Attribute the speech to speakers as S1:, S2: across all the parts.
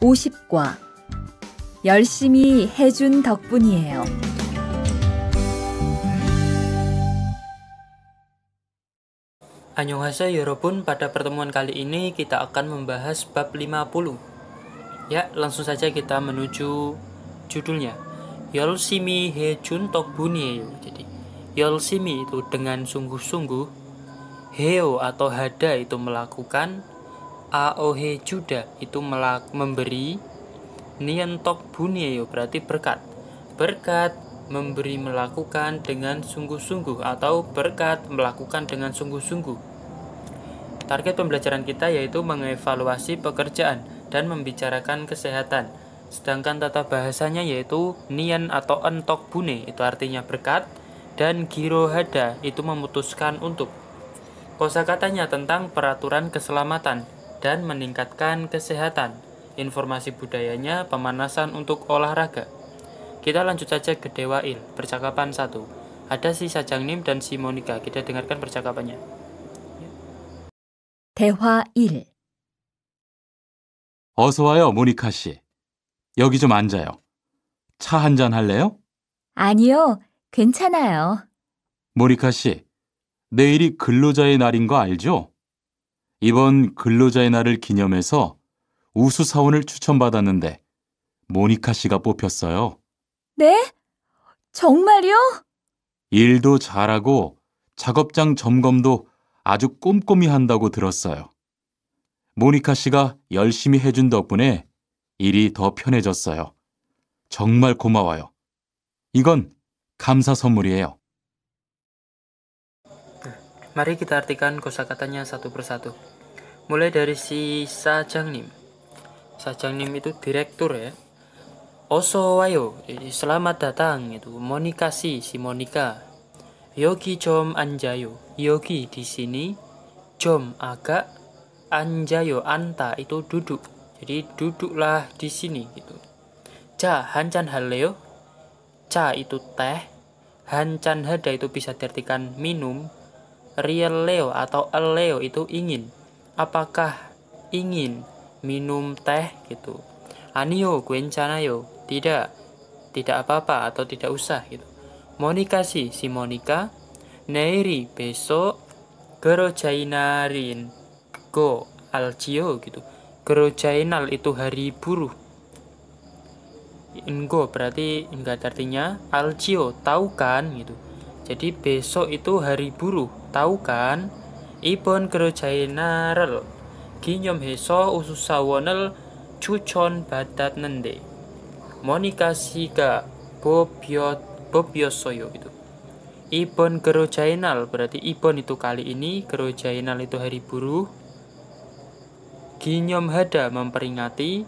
S1: 50과 열심히 해준 덕분이에요. 안녕하세요 여러분, pada pertemuan kali ini kita akan membahas bab 50. Ya, langsung saja kita menuju judulnya. Yolsimi Hejun Tokbunye. Jadi, Yolsimi itu dengan sungguh-sungguh, Heo atau Hada itu melakukan, Aohe Juda itu melak memberi niantok Bunyeyo berarti berkat Berkat memberi melakukan dengan sungguh-sungguh atau berkat melakukan dengan sungguh-sungguh Target pembelajaran kita yaitu mengevaluasi pekerjaan dan membicarakan kesehatan. Sedangkan tata bahasanya yaitu nian atau entok bune, itu artinya berkat, dan girohada, itu memutuskan untuk. Kosakatanya tentang peraturan keselamatan, dan meningkatkan kesehatan. Informasi budayanya, pemanasan untuk olahraga. Kita lanjut saja ke Dewa Il, percakapan 1. Ada si Sajangnim dan si Monika, kita dengarkan percakapannya. 대화 Il 어서 와요, 모니카 씨. 여기 좀 앉아요. 차 한 잔 할래요? 아니요, 괜찮아요. 모니카 씨, 내일이 근로자의 날인 거 알죠? 이번 근로자의 날을 기념해서 우수 사원을 추천받았는데 모니카 씨가 뽑혔어요. 네? 정말요? 일도 잘하고 작업장 점검도 아주 꼼꼼히 한다고 들었어요. 모니카 씨가 열심히 해준 덕분에 일이 더 편해졌어요. 정말 고마워요. 이건 감사 선물이에요. 말 a 기다리 i 고사 artikan k o k a t a n y a satu persatu. mulai dari si Sajangnim Sajangnim itu direktur ya Oso Wayo selamat datang itu Monika si si Monika Yogi Jom Anjayo Yogi di sini Jom agak Anjayo Anta itu duduk jadi duduklah di sini gitu Ca Hancan Haleo Ca itu teh Hancan Hada itu bisa diartikan minum leo atau leo itu ingin apakah ingin minum teh gitu anio yo tidak tidak apa-apa atau tidak usah gitu Monika si si Monika Neiri besok Gerojainarin go alcio gitu Gerojainal itu hari buruh Ingo berarti enggak artinya alcio tahu kan gitu jadi besok itu hari buruh tahu kan Ibon kerucai narel. Ginyom heso ususawanel cucon batat nende. Monika siga bobiot bobiosoyo gitu. Ibon gerojainal berarti Ibon itu kali ini, gerojainal itu hari buruh. Ginyom hada memperingati,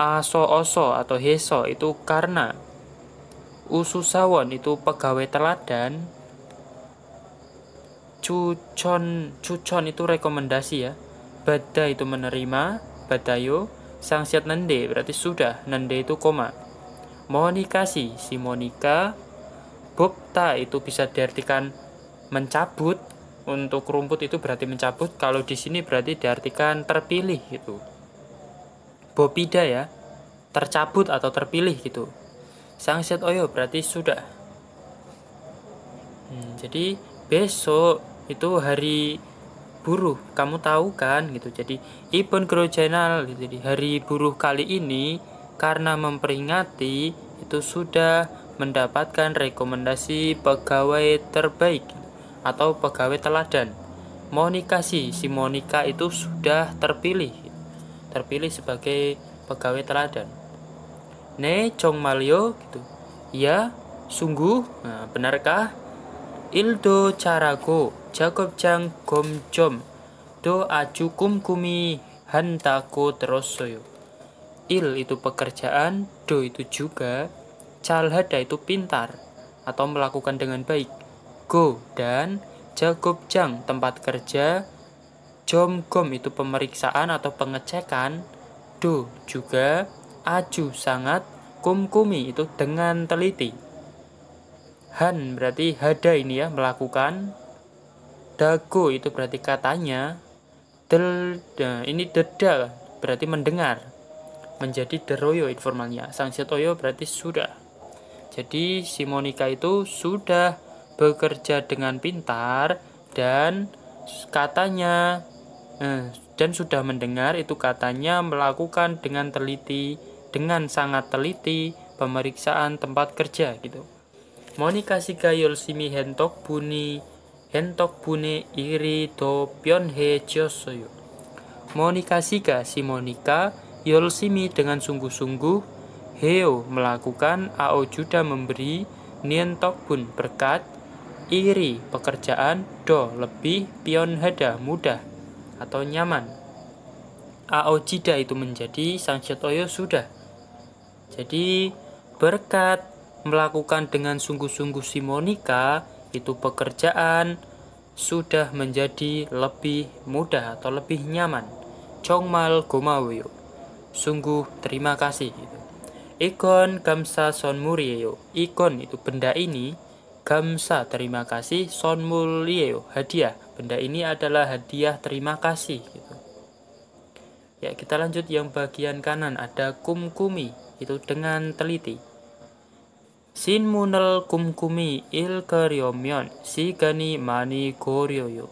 S1: aso oso atau heso itu karena. Ususawon itu pegawai teladan, Cucon Cucon itu rekomendasi ya Bada itu menerima Badayo Sangsiat nende berarti sudah Nende itu koma Monikasi si Monika Bokta itu bisa diartikan mencabut untuk rumput itu berarti mencabut kalau di sini berarti diartikan terpilih gitu Bopida ya tercabut atau terpilih gitu Sangsiat oyo berarti sudah hmm, jadi besok itu hari buruh kamu tahu kan gitu jadi Ibn Grojenal gitu. jadi hari buruh kali ini karena memperingati itu sudah mendapatkan rekomendasi pegawai terbaik atau pegawai teladan Monika sih si Monika itu sudah terpilih terpilih sebagai pegawai teladan Ne Chong Malio gitu ya sungguh nah, benarkah Ildo carago Jakob jang gomjom Do acukum kumi hantaku terus soyo Il itu pekerjaan Do itu juga Calhada itu pintar Atau melakukan dengan baik Go dan Jakob jang tempat kerja Jom gom itu pemeriksaan atau pengecekan Do juga Aju sangat kum kumi itu dengan teliti Han berarti hada ini ya melakukan. Dago itu berarti katanya. Del nah, ini deda berarti mendengar. Menjadi deroyo informalnya. Sang setoyo berarti sudah. Jadi si Monica itu sudah bekerja dengan pintar dan katanya eh, dan sudah mendengar itu katanya melakukan dengan teliti dengan sangat teliti pemeriksaan tempat kerja gitu. Monika Sika Yolsimi Hentok Buni Hentok Buni Iri Do pion hejo Josoyo Monika Sika si Monika Yolsimi dengan sungguh-sungguh Heo melakukan Ao Juda memberi Nientok Bun berkat Iri pekerjaan Do lebih pion heda mudah atau nyaman Ao Jida itu menjadi Sang Oyo sudah jadi berkat melakukan dengan sungguh-sungguh si Monica itu pekerjaan sudah menjadi lebih mudah atau lebih nyaman. Chongmal Gomawyo. Sungguh terima kasih. Gitu. Ikon Gamsa Son Murieyo. Ikon itu benda ini. Gamsa terima kasih Son Murieyo. Hadiah. Benda ini adalah hadiah terima kasih. Gitu. Ya kita lanjut yang bagian kanan ada kumkumi itu dengan teliti kumkumi karyomyon si gani mani goryoyo.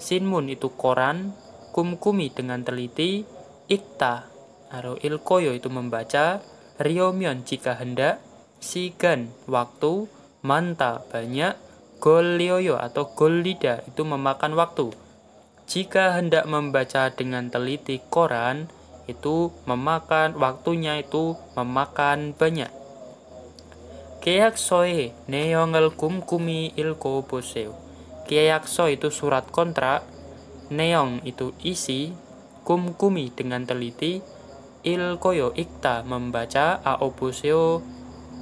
S1: Sin Sinmun itu koran, kumkumi dengan teliti, ikta atau ilkoyo itu membaca, riomion jika hendak, si gan waktu, manta banyak, golioyo atau golida itu memakan waktu. Jika hendak membaca dengan teliti koran, itu memakan waktunya itu memakan banyak soe neongel kum kumi ilko poseu. soe itu surat kontrak, neong itu isi, kum kumi dengan teliti, Ilko yo ikta membaca, aoposeo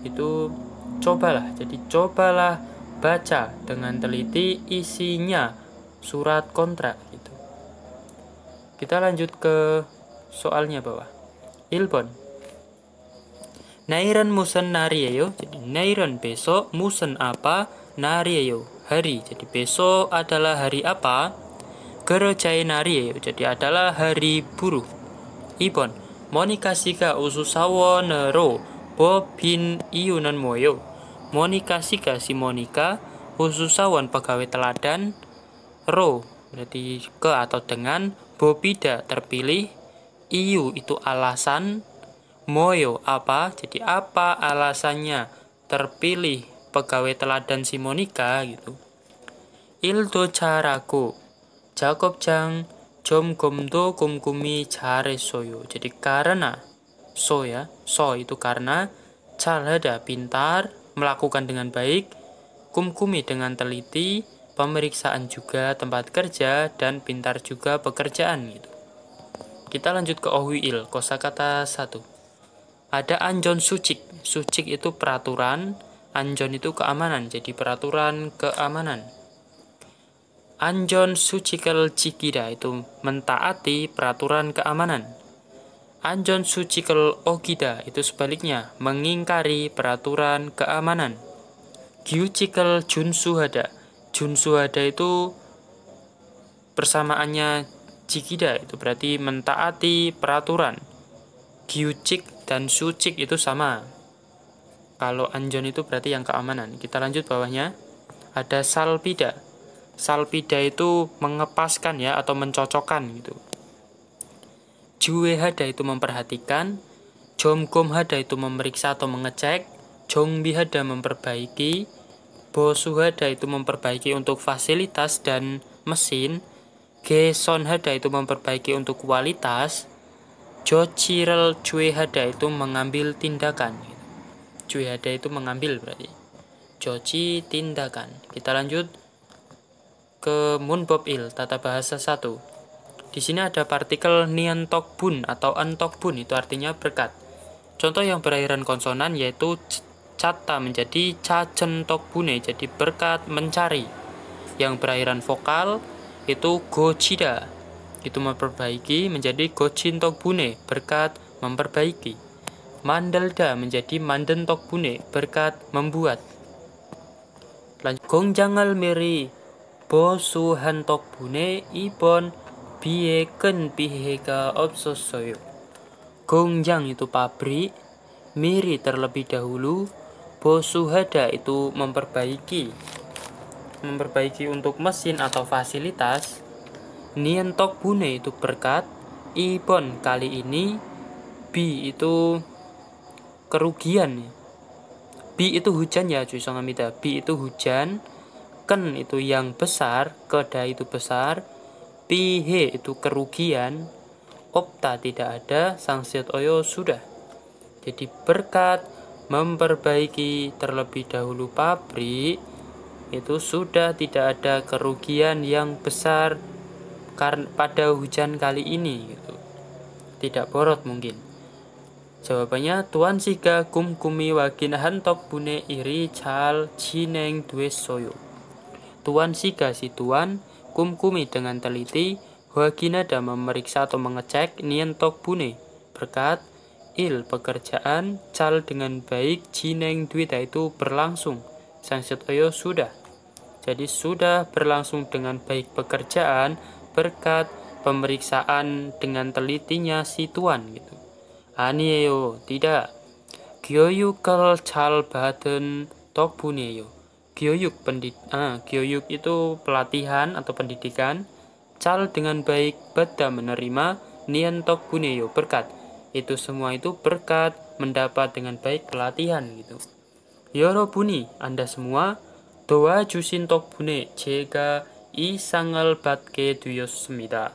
S1: itu cobalah. Jadi cobalah baca dengan teliti isinya surat kontrak gitu. Kita lanjut ke soalnya bawah. Ilbon Nairan musan nariyo, ya, Jadi nairan besok, musan apa, nariyo ya, hari. Jadi besok adalah hari apa? Gerojai nariyo, ya, Jadi adalah hari buruh. Ibon, monikasika ususawo nero bobin iunan moyo. sika si Monika ususawan pegawai teladan ro berarti ke atau dengan bobida terpilih iu itu alasan Moyo apa? Jadi apa alasannya terpilih pegawai teladan si Monica gitu. Ildo caraku. Jacob jang jom gomdo kumkumi jare soyo. Jadi karena so ya, so itu karena cara calhada pintar, melakukan dengan baik, kumkumi dengan teliti, pemeriksaan juga tempat kerja dan pintar juga pekerjaan gitu. Kita lanjut ke ohuil, kosakata satu ada anjon sucik sucik itu peraturan anjon itu keamanan jadi peraturan keamanan anjon sucikel cikida itu mentaati peraturan keamanan anjon sucikel okida itu sebaliknya mengingkari peraturan keamanan gyucikel junsuhada junsuhada itu persamaannya cikida, itu berarti mentaati peraturan gyucik dan sucik itu sama. Kalau anjon itu berarti yang keamanan. Kita lanjut bawahnya. Ada salpida. Salpida itu mengepaskan ya atau mencocokkan gitu. Juwehada itu memperhatikan, Jomgomhada itu memeriksa atau mengecek, Jongbihada memperbaiki, Bosuhada itu memperbaiki untuk fasilitas dan mesin, Gesonhada itu memperbaiki untuk kualitas, Jochirel rel Cuehada itu mengambil tindakan Cuehada itu mengambil berarti Joji tindakan kita lanjut ke Munbob Il tata bahasa 1 di sini ada partikel niantok bun atau antok bun itu artinya berkat contoh yang berakhiran konsonan yaitu cata menjadi bune, jadi berkat mencari yang berakhiran vokal itu gochida itu memperbaiki menjadi Gochin tokbune berkat memperbaiki. Mandalda menjadi Manden tokbune berkat membuat. Lanjut Gongjangal Miri Bosuhan tokbune Ibon Bieken Pihega Obsosoyo. Gongjang itu pabrik, Miri terlebih dahulu, Bosuhada itu memperbaiki memperbaiki untuk mesin atau fasilitas Nientok Bune itu berkat, Ibon kali ini, Bi itu kerugian. Bi itu hujan ya cuy songamita, Bi itu hujan, Ken itu yang besar, Keda itu besar, Pihe itu kerugian, Opta tidak ada, Sangsiat Oyo sudah. Jadi berkat memperbaiki terlebih dahulu pabrik itu sudah tidak ada kerugian yang besar karena pada hujan kali ini gitu. Tidak borot mungkin. Jawabannya Tuan Siga Kum Kumi wakin Hantok Bune Iri Chal Cineng Dwe Soyo. Tuan Siga si Tuan Kum Kumi dengan teliti wakin ada memeriksa atau mengecek Nientok Bune berkat il pekerjaan cal dengan baik Cineng dwi, itu berlangsung. Sang Setoyo sudah. Jadi sudah berlangsung dengan baik pekerjaan berkat pemeriksaan dengan telitinya si tuan gitu. Aniyo, tidak. Gyoyukal chal baden tobuneyo. Gyoyuk pendid ah, gyoyuk itu pelatihan atau pendidikan. Chal dengan baik beda menerima nian tobuneyo berkat. Itu semua itu berkat mendapat dengan baik pelatihan gitu. Yorobuni, Anda semua doa jusin tokbune jega 이 상을 받게 되었습니다.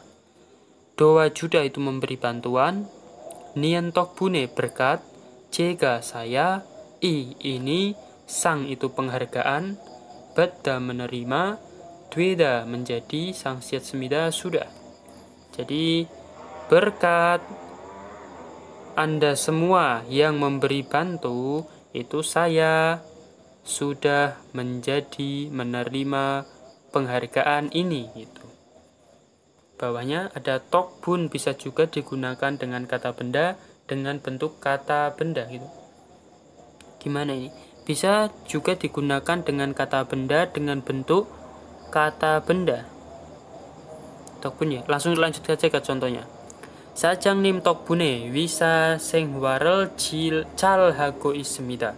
S1: Doa Juda itu memberi bantuan. Nian bune berkat, jaga saya, I ini, Sang itu penghargaan, beda menerima, Dweda menjadi Sang Siat Semida sudah. Jadi berkat Anda semua yang memberi bantu itu saya sudah menjadi menerima penghargaan ini gitu. Bawahnya ada tokbun bisa juga digunakan dengan kata benda dengan bentuk kata benda gitu. Gimana ini? Bisa juga digunakan dengan kata benda dengan bentuk kata benda. Tokbun ya. Langsung lanjut saja ke contohnya. Sajang nim tokbune wisa sing warel cil cal hago ismida.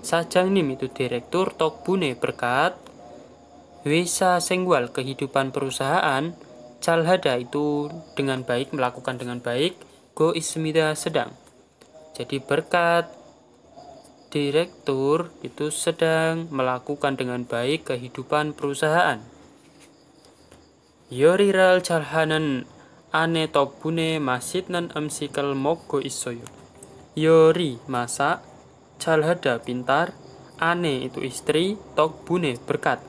S1: Sajang nim itu direktur tok tokbune berkat Wesa Sengwal kehidupan perusahaan, Calhada itu dengan baik, melakukan dengan baik, Go Ismida sedang. Jadi berkat direktur itu sedang melakukan dengan baik kehidupan perusahaan. Yoriral Calhanan ane masit nan emsikel mogo isoyo. Yori masa calhada pintar, ane itu istri, tobune berkat.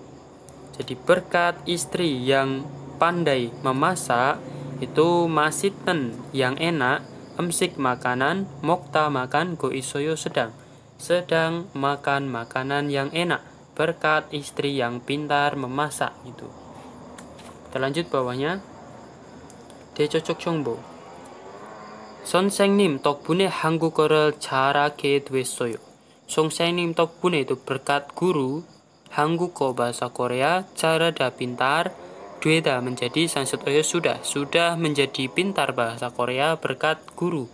S1: Jadi berkat istri yang pandai memasak itu masih ten yang enak emsik makanan mokta makan goisoyo sedang sedang makan makanan yang enak berkat istri yang pintar memasak itu terlanjut bawahnya de cocok chongbo 선생님 soyo 한국어를 잘하게 nim tok bune itu berkat guru Hangguko bahasa Korea, cara da pintar, Dueda menjadi oyo sudah, sudah menjadi pintar bahasa Korea berkat guru.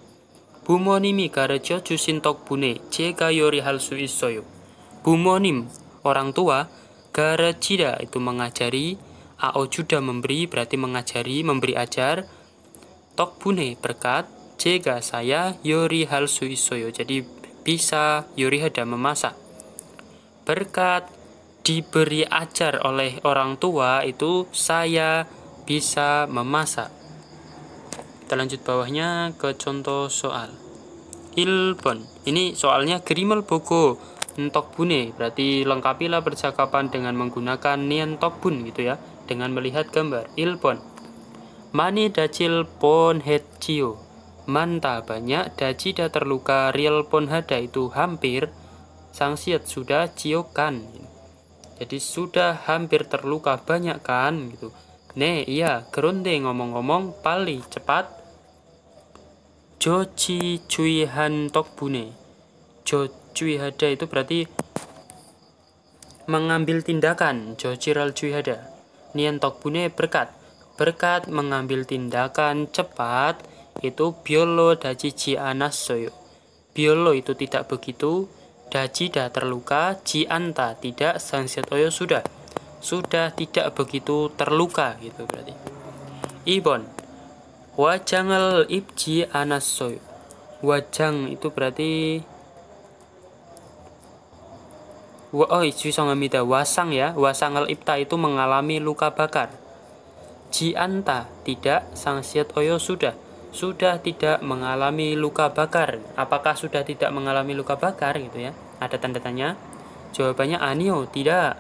S1: Bumonimi garejo jusintok bune, jega yori halsu isoyo. Bumonim, orang tua, garejida itu mengajari, ao juda memberi berarti mengajari, memberi ajar, tok bune berkat, jega saya yori halsu isoyo. Jadi bisa yori hada memasak. Berkat diberi ajar oleh orang tua itu saya bisa memasak. Kita lanjut bawahnya ke contoh soal. ilpon Ini soalnya Grimel boko Entok Bune. Berarti lengkapilah percakapan dengan menggunakan Nientok Bun gitu ya. Dengan melihat gambar ilpon Mani dacil pon hecio. Manta banyak dacida terluka real pon hada itu hampir. Sangsiat sudah ciokan. Jadi sudah hampir terluka banyak kan gitu. Iya, ne, iya, gerunde ngomong-ngomong paling cepat. Joci cuihan tok bune. Jo itu berarti mengambil tindakan. Jo ciral Nian tok bune berkat. Berkat mengambil tindakan cepat itu biolo daci ji anas soyo. Biolo itu tidak begitu, Dajida terluka, Jianta tidak, Sansetoyo sudah. Sudah tidak begitu terluka gitu berarti. Ibon. Wajangel ibji anasoyo. Wajang itu berarti oh Iju Sangamida wasang ya wasangel ibta itu mengalami luka bakar Jianta tidak sang sudah sudah tidak mengalami luka bakar. Apakah sudah tidak mengalami luka bakar gitu ya? Ada tanda tanya? Jawabannya Anio, tidak.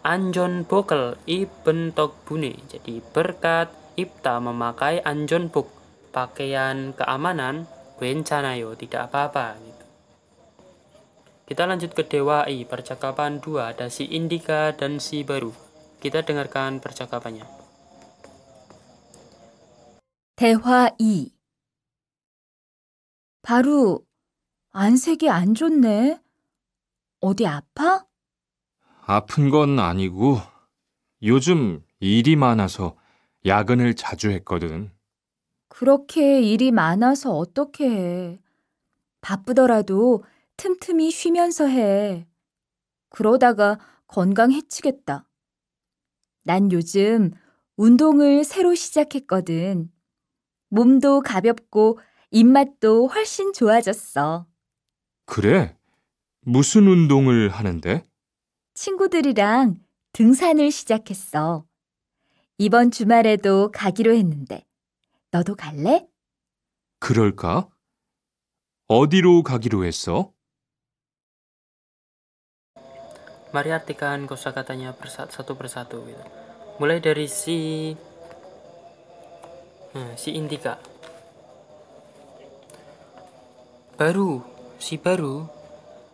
S1: Anjon Bokel Ibn Togbune. Jadi berkat Ibta memakai Anjon buk pakaian keamanan yo tidak apa-apa gitu. Kita lanjut ke dewa i percakapan dua ada si Indika dan si Baru. Kita dengarkan percakapannya. 대화 2 바루, 안색이 안 좋네. 어디 아파? 아픈 건 아니고 요즘 일이 많아서 야근을 자주 했거든. 그렇게 일이 많아서 어떻게 해. 바쁘더라도 틈틈이 쉬면서 해. 그러다가 건강 해치겠다. 난 요즘 운동을 새로 시작했거든. 몸도 가볍고 입맛도 훨씬 좋아졌어. 그래? 무슨 운동을 하는데? 친구들이랑 등산을 시작했어. 이번 주말에도 가기로 했는데, 너도 갈래? 그럴까? 어디로 가기로 했어? Mari artikan kosakatanya s a t u persatu gitu. Mulai dari si Hmm, si Indika. Baru, si baru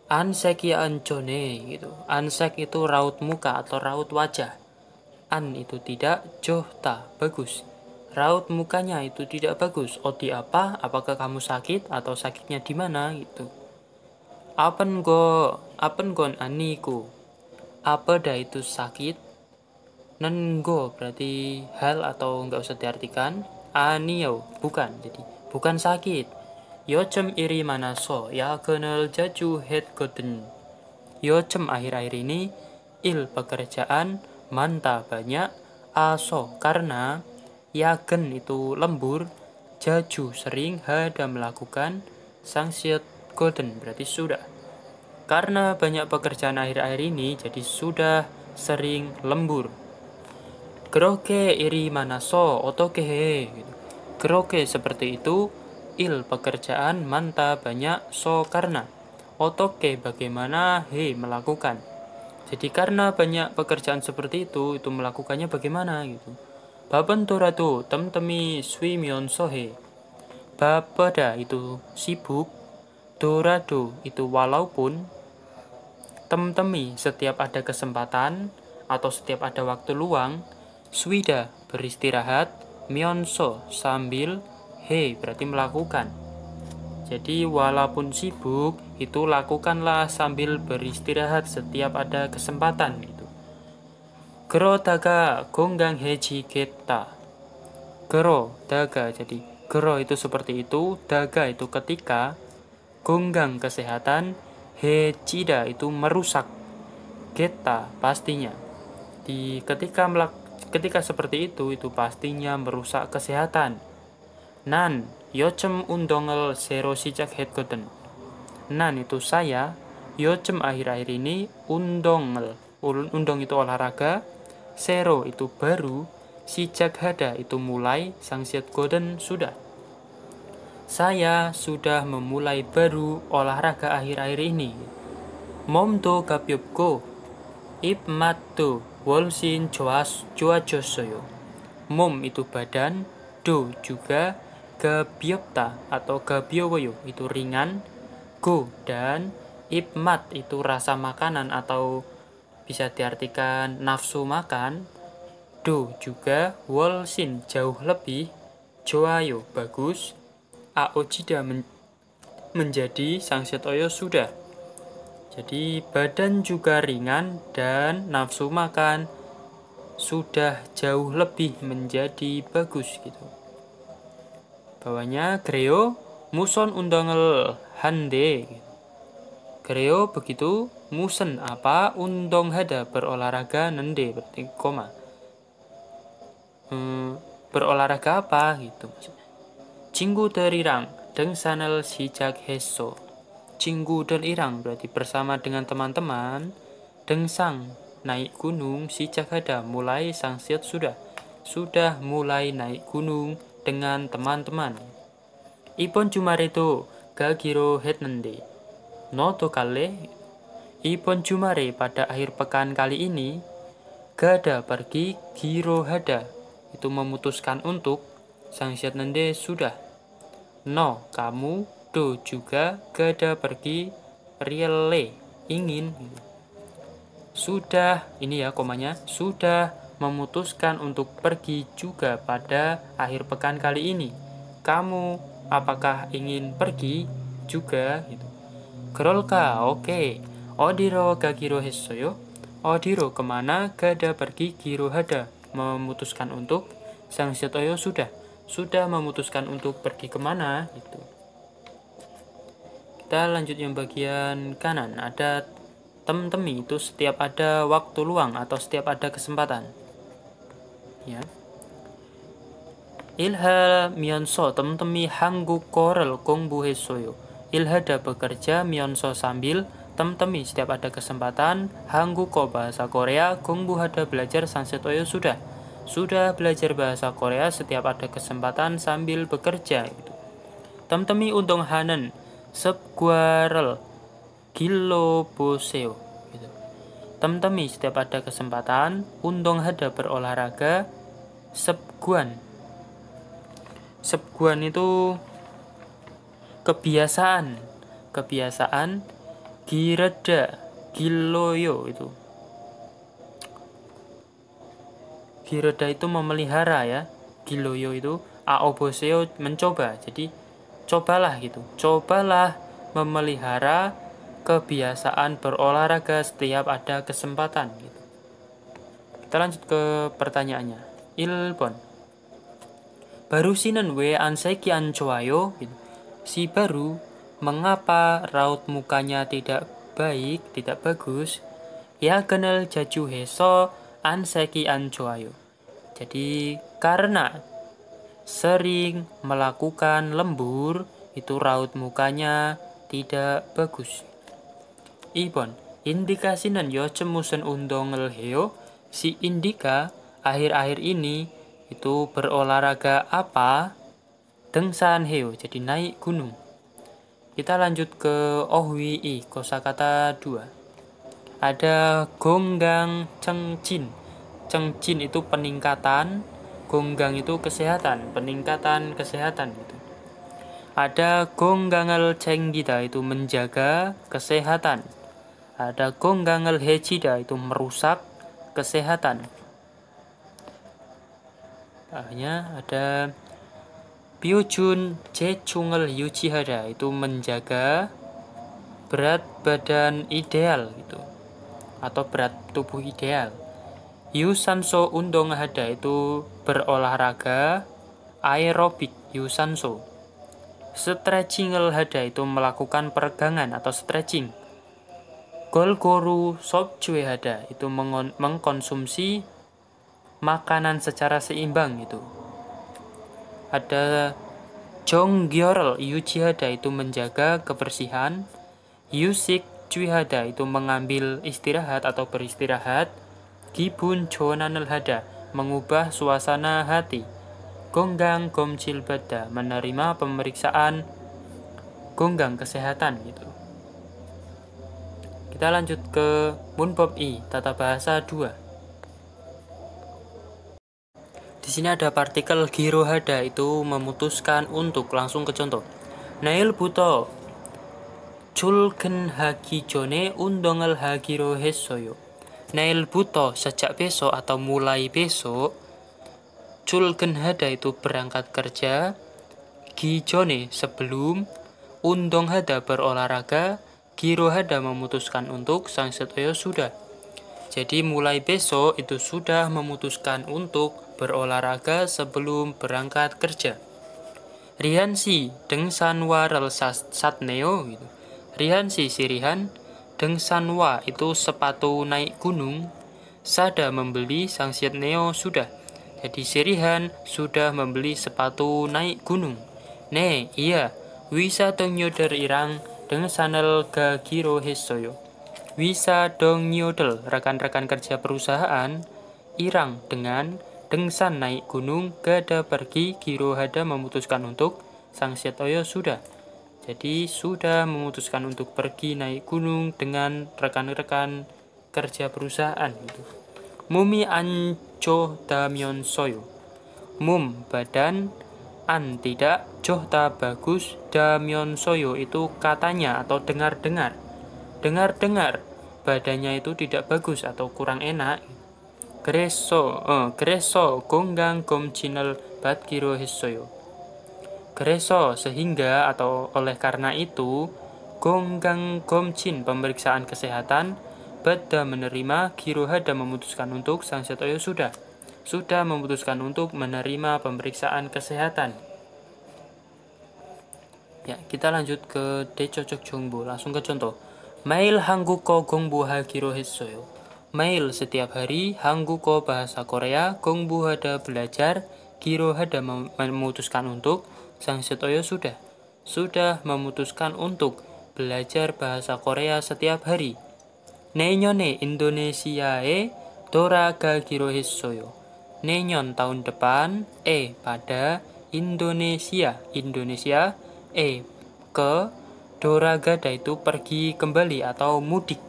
S1: ansek ya ancone gitu. Ansek itu raut muka atau raut wajah. An itu tidak, johta bagus. Raut mukanya itu tidak bagus. Odi apa? Apakah kamu sakit atau sakitnya di mana gitu. Apen go, apen gon aniku. Apa dah itu sakit? Nenggo berarti hal atau nggak usah diartikan Aniyo, bukan jadi bukan sakit yocem iri mana so? ya kenal jaju head goten yocem akhir-akhir ini il pekerjaan manta banyak aso karena yagen itu lembur jaju sering hada melakukan sanksi golden berarti sudah karena banyak pekerjaan akhir-akhir ini jadi sudah sering lembur Kroke iri manaso otoke he. Gitu. Kroke seperti itu, il pekerjaan manta banyak so karena. Otoke bagaimana he melakukan. Jadi karena banyak pekerjaan seperti itu, itu melakukannya bagaimana gitu. Bapen toratu temtemi so sohe. Bapada itu sibuk, dorado itu walaupun temtemi setiap ada kesempatan atau setiap ada waktu luang Swida beristirahat, Myonso sambil he berarti melakukan. Jadi walaupun sibuk itu lakukanlah sambil beristirahat setiap ada kesempatan gitu. Gero daga gonggang heji geta. Gero daga jadi gero itu seperti itu, daga itu ketika, gonggang kesehatan, hejida itu merusak, geta pastinya. Di ketika melakukan Ketika seperti itu, itu pastinya merusak kesehatan. Nan, yocem undongel sero sijak headgoten. Nan itu saya, yocem akhir-akhir ini undongel. Undong itu olahraga, sero itu baru, sijak hada itu mulai, sang goden sudah. Saya sudah memulai baru olahraga akhir-akhir ini. Momto kapyopko, ipmatto Wolsin joas joajosoyo. Mom itu badan, do juga gabiopta atau gebiowoyo itu ringan, go dan ipmat itu rasa makanan atau bisa diartikan nafsu makan, do juga wolsin jauh lebih, joayo bagus, aojida men menjadi sanksi toyo sudah. Jadi badan juga ringan dan nafsu makan sudah jauh lebih menjadi bagus gitu. Bawahnya Greo muson undongel hande. Gitu. Greo begitu musen apa undong hada berolahraga nende berarti koma. Hmm, berolahraga apa gitu maksudnya. Cinggu terirang deng sanel sijak heso. Cinggu dan Irang berarti bersama dengan teman-teman Dengsang naik gunung si Cagada mulai siat sudah sudah mulai naik gunung dengan teman-teman Ipon Jumareto Gagiro Hetnende Noto Kale Ipon Jumare pada akhir pekan kali ini Gada pergi Giro Hada itu memutuskan untuk Sang Siat Nende sudah No, kamu do juga gada pergi riele ingin sudah ini ya komanya sudah memutuskan untuk pergi juga pada akhir pekan kali ini kamu apakah ingin pergi juga gitu krolka oke Odiro gagiro hesoyo Odiro kemana gada pergi kiro hada memutuskan untuk sang setoyo sudah sudah memutuskan untuk pergi kemana gitu kita lanjut yang bagian kanan ada tem-temi itu setiap ada waktu luang atau setiap ada kesempatan ya Ilha Mionso tem-temi hanggu korel kong buhe soyo da bekerja Mionso sambil tem-temi setiap ada kesempatan hanggu ko bahasa Korea kong buhada belajar sansetoyo sudah sudah belajar bahasa Korea setiap ada kesempatan sambil bekerja gitu. Tem-temi untung hanen squirrel, giloboseo. Gitu. Temtemi setiap ada kesempatan, untung hada berolahraga, sebguan. Sebguan itu kebiasaan, kebiasaan, gireda, giloyo itu. Gireda itu memelihara ya, giloyo itu, aoboseo mencoba. Jadi cobalah gitu cobalah memelihara kebiasaan berolahraga setiap ada kesempatan gitu kita lanjut ke pertanyaannya Ilbon baru sinan we anseki ancoayo gitu. si baru mengapa raut mukanya tidak baik tidak bagus ya kenal jaju heso anseki ancoayo jadi karena sering melakukan lembur, itu raut mukanya tidak bagus. Ibon, indikasi nan yo cemusen undong lheo, si indika akhir-akhir ini itu berolahraga apa? Dengsan heo, jadi naik gunung. Kita lanjut ke Ohwi I, kosakata 2. Ada gonggang cengcin. Cengcin itu peningkatan, gonggang itu kesehatan, peningkatan kesehatan gitu. Ada gonggangel cenggida itu menjaga kesehatan. Ada gonggangel hejida itu merusak kesehatan. Akhirnya ada Byujun Jechungel Yujihara itu menjaga berat badan ideal gitu atau berat tubuh ideal. Yusanso Undong Hada itu berolahraga aerobik yusanso. Stretching lehada itu melakukan peregangan atau stretching. Golgoru sob hada itu mengkonsumsi makanan secara seimbang itu. Ada Jonggyorel Yujihada itu menjaga kebersihan, Yusik Cuihada itu mengambil istirahat atau beristirahat, Gibun Jonanelhada mengubah suasana hati. Gonggang Gomcil Beda menerima pemeriksaan gonggang kesehatan gitu. Kita lanjut ke Munpop I, tata bahasa 2. Di sini ada partikel girohada itu memutuskan untuk langsung ke contoh. Nail buto chulken hagi jone undongel hagiro hesoyo Nail Buto sejak besok atau mulai besok, Chul Hada itu berangkat kerja, Gi Jone sebelum, Undong Hada berolahraga, Giro Hada memutuskan untuk Sang Setoyo sudah. Jadi mulai besok itu sudah memutuskan untuk berolahraga sebelum berangkat kerja. Rihan si Deng Sanwarel Satneo gitu. Rihan si Sirihan Deng Sanwa itu sepatu naik gunung, Sada membeli Sang Siet Neo sudah. Jadi Sirihan sudah membeli sepatu naik gunung. Ne, iya, wisa dong nyodel irang dengan sanel giro hesoyo. Wisa dong nyodel rekan-rekan kerja perusahaan, irang dengan deng san naik gunung gada pergi giro hada memutuskan untuk sang sietoyo sudah. Jadi sudah memutuskan untuk pergi naik gunung dengan rekan-rekan kerja perusahaan itu. Mumi anjo damion soyo. Mum badan, an tidak, johta bagus, damion soyo itu katanya atau dengar-dengar. Dengar-dengar, badannya itu tidak bagus atau kurang enak. Greso, eh, greso, gonggang gom chinel bat kiro hisoyo Gereso sehingga atau oleh karena itu Gonggang Gomcin pemeriksaan kesehatan beda menerima dan memutuskan untuk Sang Setoyo sudah sudah memutuskan untuk menerima pemeriksaan kesehatan. Ya, kita lanjut ke D cocok jongbo. Langsung ke contoh. Mail hangguko gongbu ha girohesoyo. Mail setiap hari hangguko bahasa Korea gongbu hada belajar dan memutuskan untuk Sang Setoyo sudah sudah memutuskan untuk belajar bahasa Korea setiap hari. Nenyone dora doraga girohissoyo. Nenyon tahun depan, e pada Indonesia, Indonesia, e ke doragada itu pergi kembali atau mudik.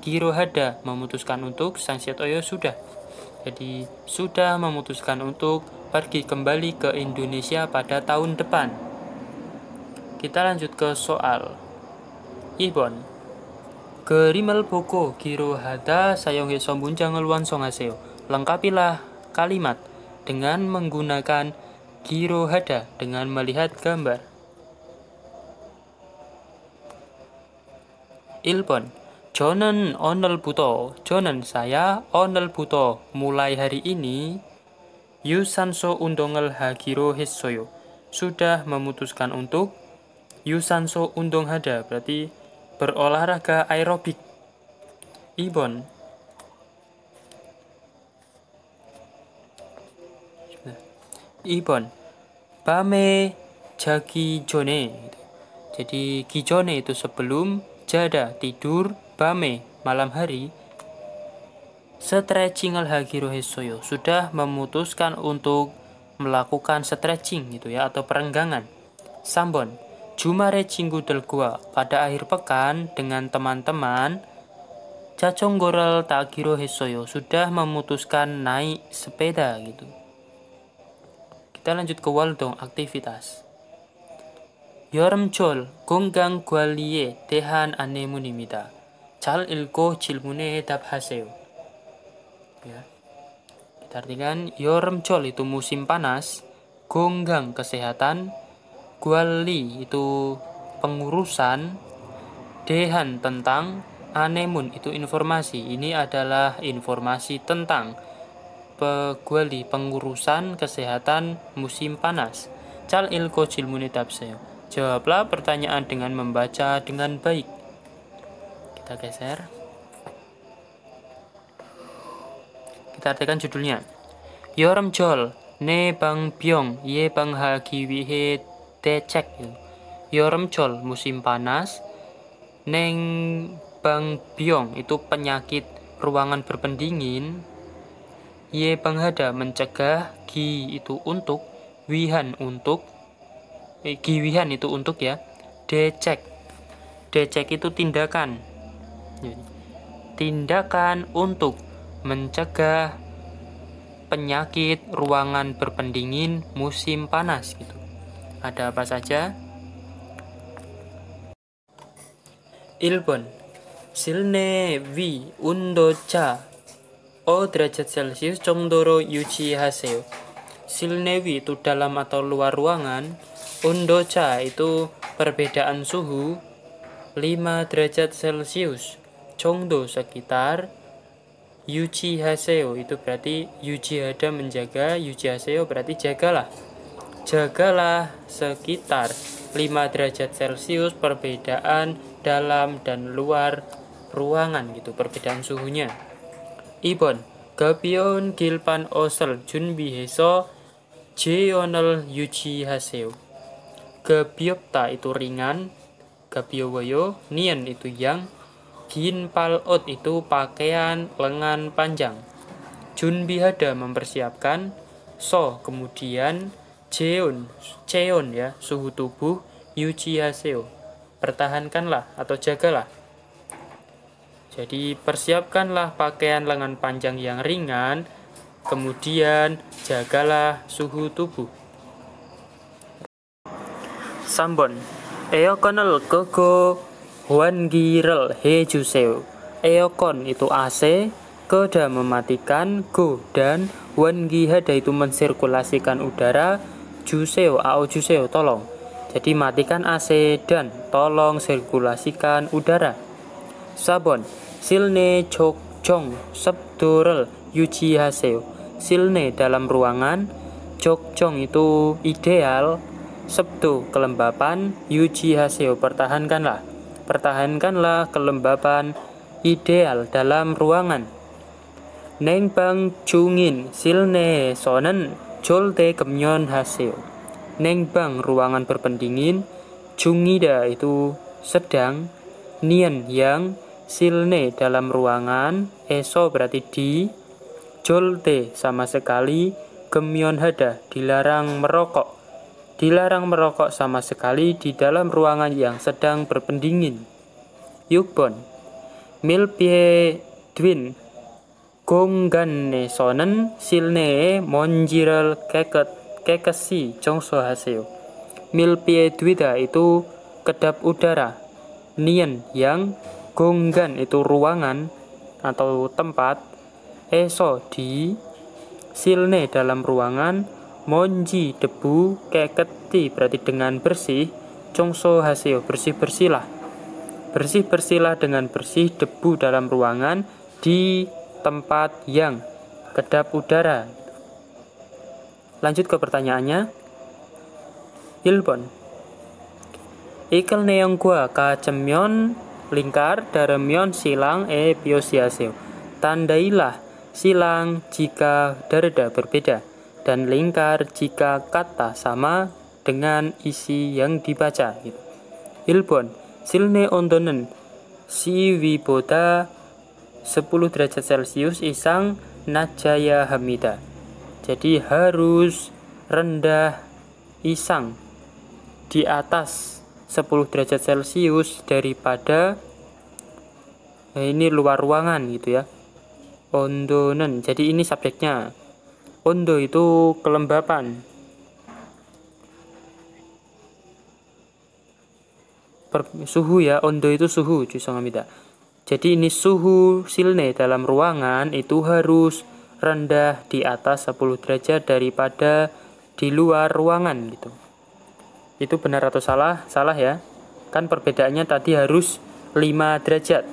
S1: Girohada memutuskan untuk Sang Setoyo sudah. Jadi sudah memutuskan untuk pergi kembali ke Indonesia pada tahun depan. Kita lanjut ke soal. Ibon. Gerimel boko giro hada sayonge sombun jangeluan songaseo. Lengkapilah kalimat dengan menggunakan giro hada dengan melihat gambar. Ilbon. Jonen onel buto. Jonen saya onel buto. Mulai hari ini Yusanso Undongel Hagiro hisoyo sudah memutuskan untuk Yusanso Undong Hada berarti berolahraga aerobik. Ibon Ibon Bame Jagi Jone Jadi Kijone itu sebelum Jada tidur Bame malam hari stretching al-hagiru sudah memutuskan untuk melakukan stretching gitu ya atau perenggangan. Sambon, Jumare Cinggu Delgua pada akhir pekan dengan teman-teman Cacong Gorel Takiro Hesoyo sudah memutuskan naik sepeda gitu. Kita lanjut ke Waldong aktivitas. gonggang Gualie Tehan anemunimita. Chal ilko Chilmune 답하세요. Artikan yoremcol itu musim panas, gonggang kesehatan, guali itu pengurusan, dehan tentang, anemun itu informasi. Ini adalah informasi tentang peguali pengurusan kesehatan musim panas. Cal ilko jilmuni Jawablah pertanyaan dengan membaca dengan baik. Kita geser. Kita artikan judulnya. Yoram Jol Ne Bang Byong Ye Bang Ha Giwi Decek. Yoram Jol musim panas. Neng Bang Byong itu penyakit ruangan berpendingin. Ye Bang Hada mencegah Gi itu untuk Wihan untuk eh, Giwihan itu untuk ya Decek Decek itu tindakan Tindakan untuk mencegah penyakit ruangan berpendingin musim panas gitu. Ada apa saja? Ilbon Silne vi undo cha o derajat celcius chongdoro yuci haseo vi itu dalam atau luar ruangan undo cha itu perbedaan suhu 5 derajat celcius Chongdo sekitar Yuji Haseo itu berarti Yuji Hada menjaga, Yuji Haseo berarti jagalah. Jagalah sekitar 5 derajat Celcius perbedaan dalam dan luar ruangan gitu, perbedaan suhunya. Ibon, Gabion Gilpan Osel Junbi Heso Jeonel Yuji Haseo. Gabiopta itu ringan, Gabiowoyo, Nian itu yang, Ginpalot itu pakaian lengan panjang. Junbihada mempersiapkan. So kemudian Jeon, Cheon ya, suhu tubuh. Yujiaseo, pertahankanlah atau jagalah. Jadi persiapkanlah pakaian lengan panjang yang ringan, kemudian jagalah suhu tubuh. Sambon, eokonel gogo Wan girel he juseo. Eokon itu AC, Koda mematikan, Go dan Wan gihada itu mensirkulasikan udara, Juseo, ao juseo, tolong. Jadi matikan AC dan tolong sirkulasikan udara. Sabon, silne chong sebdurel yuji haseo. Silne dalam ruangan, jokjong itu ideal, sebdu kelembapan, yuji haseo, pertahankanlah pertahankanlah kelembapan ideal dalam ruangan. Neng bang jungin silne sonen jolte kemyon hasil. Neng bang ruangan berpendingin, jungida itu sedang, nian yang, silne dalam ruangan, eso berarti di, jolte sama sekali, gemyon hada dilarang merokok. Dilarang merokok sama sekali di dalam ruangan yang sedang berpendingin. Yukbon Milpie Dwin ne sonen silne monjiral keket kekesi jongso haseo. Milpie Dwida itu kedap udara. Nian yang gonggan itu ruangan atau tempat. Eso di silne dalam ruangan monji debu keketi berarti dengan bersih congso hasil bersih bersihlah bersih bersihlah dengan bersih debu dalam ruangan di tempat yang kedap udara lanjut ke pertanyaannya Ilbon Ikel neong gua kacemyon lingkar daremyon silang e biosiasio tandailah silang jika dereda berbeda dan lingkar jika kata sama dengan isi yang dibaca. Gitu. Ilbon, silne ondonen, si wiboda 10 derajat Celcius isang najaya hamida. Jadi harus rendah isang di atas 10 derajat Celcius daripada nah ini luar ruangan gitu ya. Ondonen. Jadi ini subjeknya. Ondo itu kelembapan. Per, suhu ya, ondo itu suhu, Jusangamida. Jadi ini suhu silne dalam ruangan itu harus rendah di atas 10 derajat daripada di luar ruangan gitu. Itu benar atau salah? Salah ya. Kan perbedaannya tadi harus 5 derajat.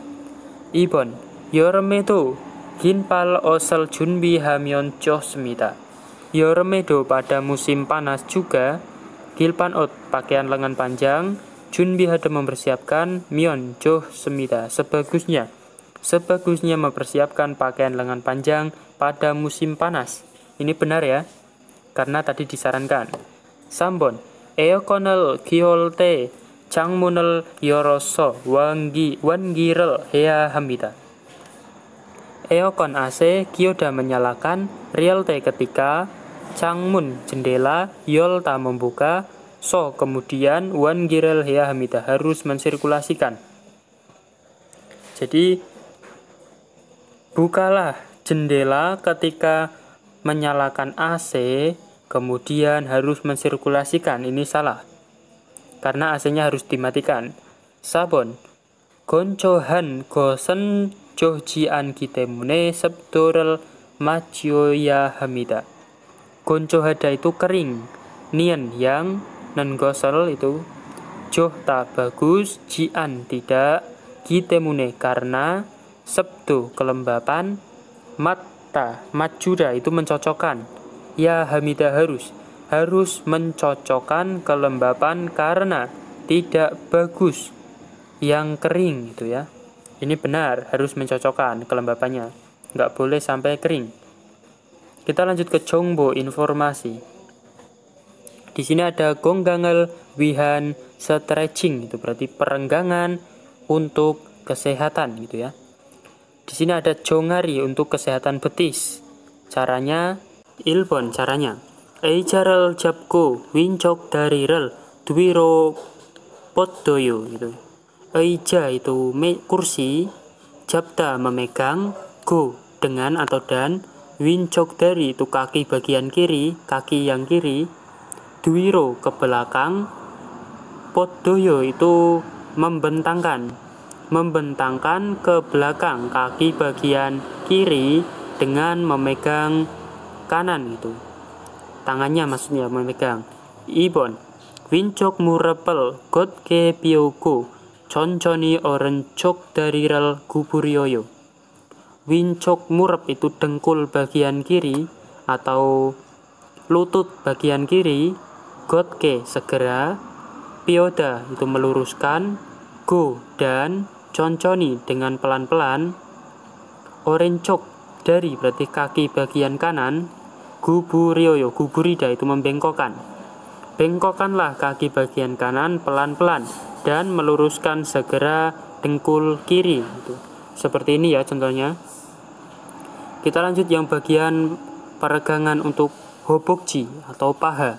S1: Ibon, itu. Ginpal Osel Junbi Hamyon Choh Semita. Yoremedo ya, pada musim panas juga. Gilpan Ot pakaian lengan panjang. Junbi ada mempersiapkan mion Choh Semita. Sebagusnya, sebagusnya mempersiapkan pakaian lengan panjang pada musim panas. Ini benar ya, karena tadi disarankan. Sambon, Eokonel Kiholte Changmunel Yoroso Wangi Wangirel Hea Hamida. Eokon AC Kyoda menyalakan, realte ketika, Changmun jendela, Yolta membuka, So kemudian Wan Girel Hea Hamida harus mensirkulasikan. Jadi bukalah jendela ketika menyalakan AC, kemudian harus mensirkulasikan. Ini salah. Karena AC-nya harus dimatikan. Sabon. Goncohan gosen kita mune sebdoral macioya hamida. hada itu kering, nian yang, nan gosel itu tak bagus, jian tidak, kita mune karena, sebdo kelembapan, mata macura itu mencocokkan, ya hamida harus, harus mencocokkan kelembapan karena tidak bagus yang kering itu ya. Ini benar, harus mencocokkan kelembapannya. Nggak boleh sampai kering. Kita lanjut ke Jongbo informasi. Di sini ada gonggangal wihan stretching itu berarti perenggangan untuk kesehatan gitu ya. Di sini ada jongari untuk kesehatan betis. Caranya ilbon caranya. Eijarel japko wincok dari rel dwiro potdoyo gitu. Eija itu me, kursi, Japta memegang, Go dengan atau dan, Winchok dari itu kaki bagian kiri, kaki yang kiri, Duiro ke belakang, podoyo itu membentangkan, membentangkan ke belakang kaki bagian kiri dengan memegang kanan itu. Tangannya maksudnya memegang. Ibon, Winchok murepel, ke pioku Conconi oren cok dari rel guburioyo Wincok murep itu dengkul bagian kiri atau lutut bagian kiri, gotke segera, pioda itu meluruskan, go dan conconi dengan pelan-pelan, orencok dari berarti kaki bagian kanan, guburioyo, guburida itu membengkokkan. Bengkokkanlah kaki bagian kanan pelan-pelan dan meluruskan segera dengkul kiri gitu. seperti ini ya contohnya kita lanjut yang bagian peregangan untuk hobokji atau paha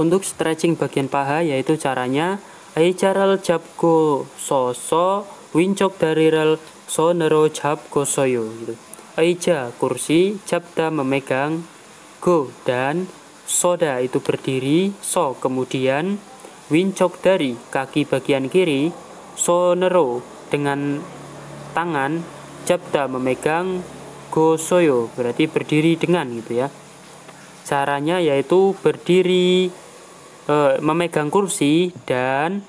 S1: untuk stretching bagian paha yaitu caranya Aicharal Jabgo Soso Wincok dari rel Sonero Jabgo Soyo gitu. Aija kursi, Jabda memegang, Go dan Soda itu berdiri, So kemudian wincok dari kaki bagian kiri, sonero dengan tangan, jabta memegang, gosoyo berarti berdiri dengan gitu ya. Caranya yaitu berdiri e, memegang kursi dan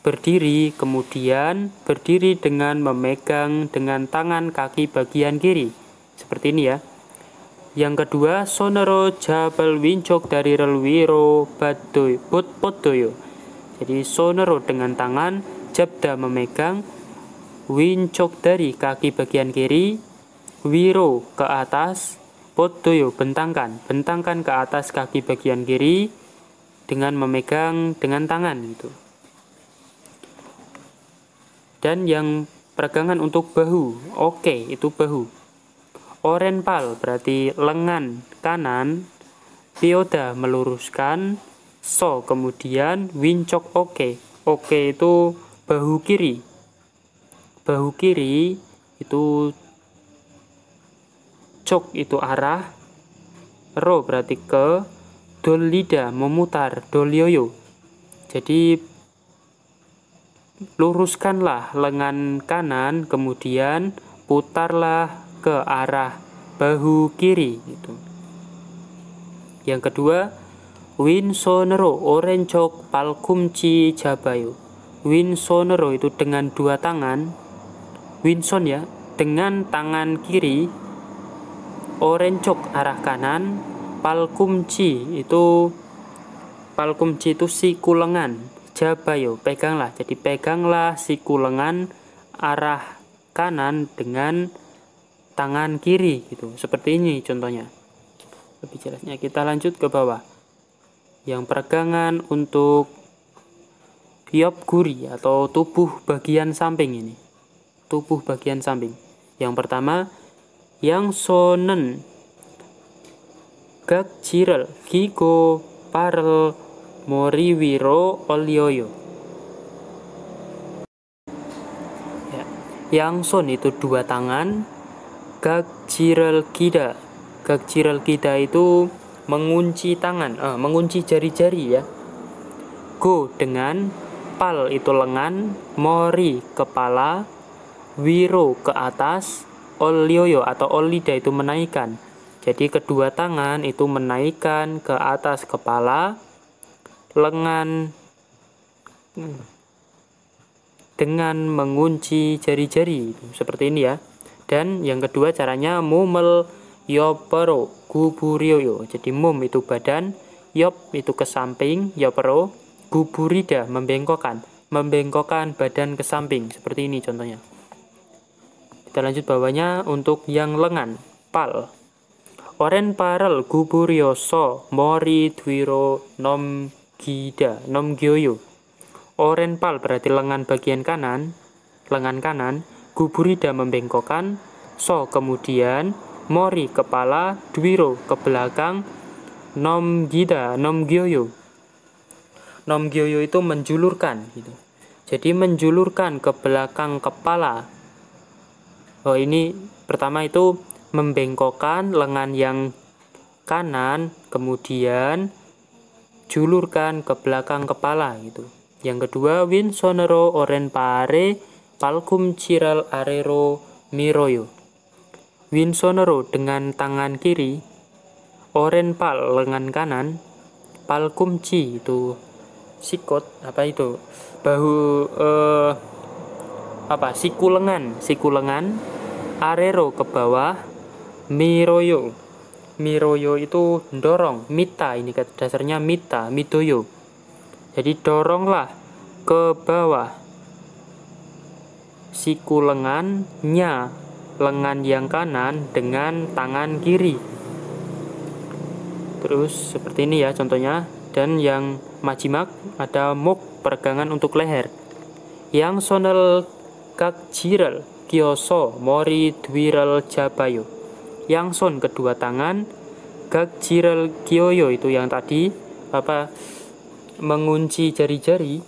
S1: berdiri kemudian berdiri dengan memegang dengan tangan kaki bagian kiri seperti ini ya yang kedua sonero jabal wincok dari relwiro batoy, bot jadi sonero dengan tangan, jabda memegang, wincok dari kaki bagian kiri, wiro ke atas, podoyo bentangkan, bentangkan ke atas kaki bagian kiri dengan memegang dengan tangan itu. Dan yang peregangan untuk bahu, oke okay, itu bahu. Orenpal berarti lengan kanan, pioda meluruskan, so kemudian wincok oke okay. oke okay itu bahu kiri bahu kiri itu cok itu arah ro berarti ke dol lidah memutar dolioyo jadi luruskanlah lengan kanan kemudian putarlah ke arah bahu kiri gitu. Yang kedua Winsonero Orenchok Palkumci Jabayu Winsonero itu dengan dua tangan Winson ya dengan tangan kiri Orenchok arah kanan Palkumci itu Palkumci itu siku lengan Jabayu peganglah jadi peganglah siku lengan arah kanan dengan tangan kiri gitu seperti ini contohnya lebih jelasnya kita lanjut ke bawah yang peregangan untuk giop guri atau tubuh bagian samping ini. Tubuh bagian samping. Yang pertama, yang sonen gak cirel gigo parel moriwiro olioyo ya. yang son itu dua tangan gak cirel kida gak cirel kida itu mengunci tangan, eh, mengunci jari-jari ya. Go dengan pal itu lengan, mori kepala, wiro ke atas, olioyo atau olida itu menaikkan. Jadi kedua tangan itu menaikkan ke atas kepala, lengan hmm, dengan mengunci jari-jari seperti ini ya. Dan yang kedua caranya mumel yopero ya guburiyo jadi mum itu badan yop itu ke samping yopero ya guburida membengkokkan membengkokkan badan ke samping seperti ini contohnya kita lanjut bawahnya untuk yang lengan pal oren parel so mori twiro nom gida nom gyoyo oren pal berarti lengan bagian kanan lengan kanan guburida membengkokkan so kemudian Mori kepala, Dwiro ke belakang, Nom Gida, Nom Gyoyo. Nom Gyoyo itu menjulurkan gitu. Jadi menjulurkan ke belakang kepala. Oh ini pertama itu membengkokkan lengan yang kanan, kemudian julurkan ke belakang kepala gitu. Yang kedua Sonero Oren Pare Palcum Ciral Arero Miroyo. Winsonero dengan tangan kiri, Oren Pal lengan kanan, Pal Kumci itu sikut apa itu bahu eh, apa siku lengan siku lengan arero ke bawah miroyo miroyo itu dorong mita ini kata dasarnya mita Mitoyo jadi doronglah ke bawah siku lengannya lengan yang kanan dengan tangan kiri. Terus seperti ini ya contohnya. Dan yang majimak ada muk peregangan untuk leher. Yang sonel jiral kioso mori dwiral jabayo. Yang son kedua tangan jiral kiyoyo itu yang tadi apa mengunci jari-jari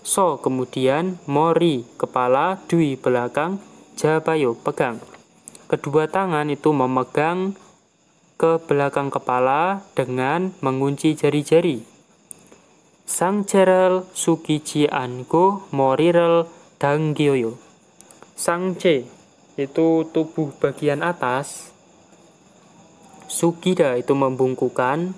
S1: so kemudian mori kepala dwi belakang Jabayo, pegang. Kedua tangan itu memegang ke belakang kepala dengan mengunci jari-jari. Sang Jerel Sukichi Ango Morirel Danggyoyo. Sang C itu tubuh bagian atas. Sugida itu membungkukan.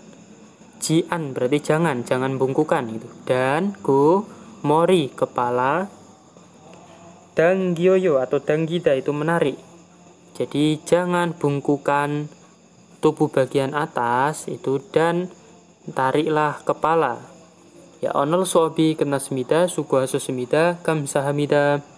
S1: Jian berarti jangan, jangan bungkukan itu. Dan Go Mori kepala dangyoyo atau danggida itu menarik. Jadi jangan bungkukan tubuh bagian atas itu dan tariklah kepala. Ya onel suobi kena semida, suguhasu semida, kamsahamida.